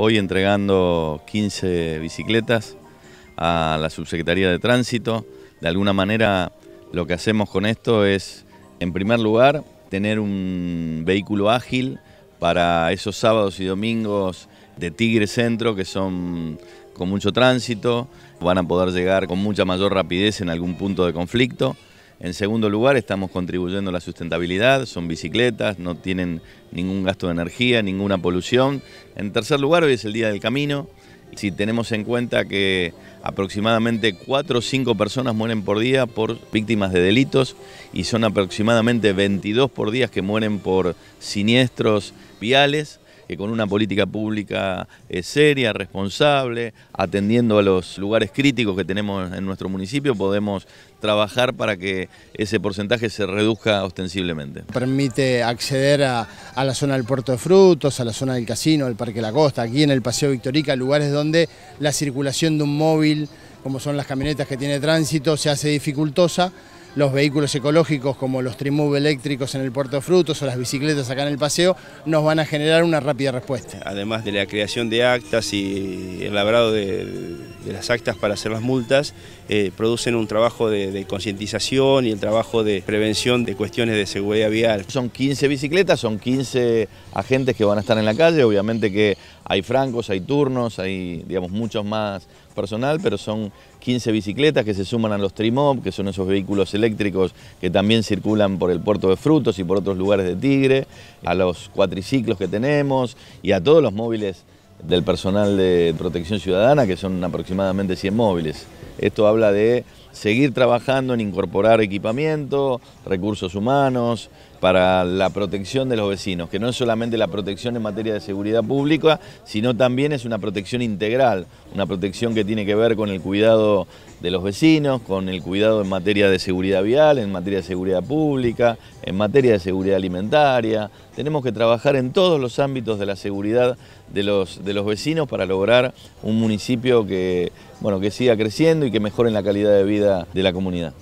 hoy entregando 15 bicicletas a la Subsecretaría de Tránsito. De alguna manera lo que hacemos con esto es, en primer lugar, tener un vehículo ágil para esos sábados y domingos de Tigre Centro, que son con mucho tránsito, van a poder llegar con mucha mayor rapidez en algún punto de conflicto. En segundo lugar, estamos contribuyendo a la sustentabilidad, son bicicletas, no tienen ningún gasto de energía, ninguna polución. En tercer lugar, hoy es el Día del Camino. Si tenemos en cuenta que aproximadamente 4 o 5 personas mueren por día por víctimas de delitos y son aproximadamente 22 por día que mueren por siniestros viales, que con una política pública eh, seria, responsable, atendiendo a los lugares críticos que tenemos en nuestro municipio, podemos trabajar para que ese porcentaje se reduzca ostensiblemente. Permite acceder a, la zona del puerto de frutos, a la zona del casino, el Parque La Costa, aquí en el Paseo Victorica, lugares donde la circulación de un móvil, como son las camionetas que tiene tránsito, se hace dificultosa los vehículos ecológicos como los trimove eléctricos en el Puerto Frutos o las bicicletas acá en el paseo, nos van a generar una rápida respuesta. Además de la creación de actas y el labrado de de las actas para hacer las multas, eh, producen un trabajo de, concientización y el trabajo de prevención de cuestiones de seguridad vial. Son 15 bicicletas, son 15 agentes que van a estar en la calle, obviamente que hay francos, hay turnos, hay digamos muchos más personal, pero son 15 bicicletas que se suman a los Trimob, que son esos vehículos eléctricos que también circulan por el puerto de Frutos y por otros lugares de Tigre, a los cuatriciclos que tenemos y a todos los móviles del personal de protección ciudadana, que son aproximadamente 100 móviles. Esto habla de seguir trabajando en incorporar equipamiento, recursos humanos, para la protección de los vecinos, que no es solamente la protección en materia de seguridad pública, sino también es una protección integral, una protección que tiene que ver con el cuidado de los vecinos, con el cuidado en materia de seguridad vial, en materia de seguridad pública, en materia de seguridad alimentaria. Tenemos que trabajar en todos los ámbitos de la seguridad de los, vecinos para lograr un municipio que, que siga creciendo y que mejore la calidad de vida de la comunidad.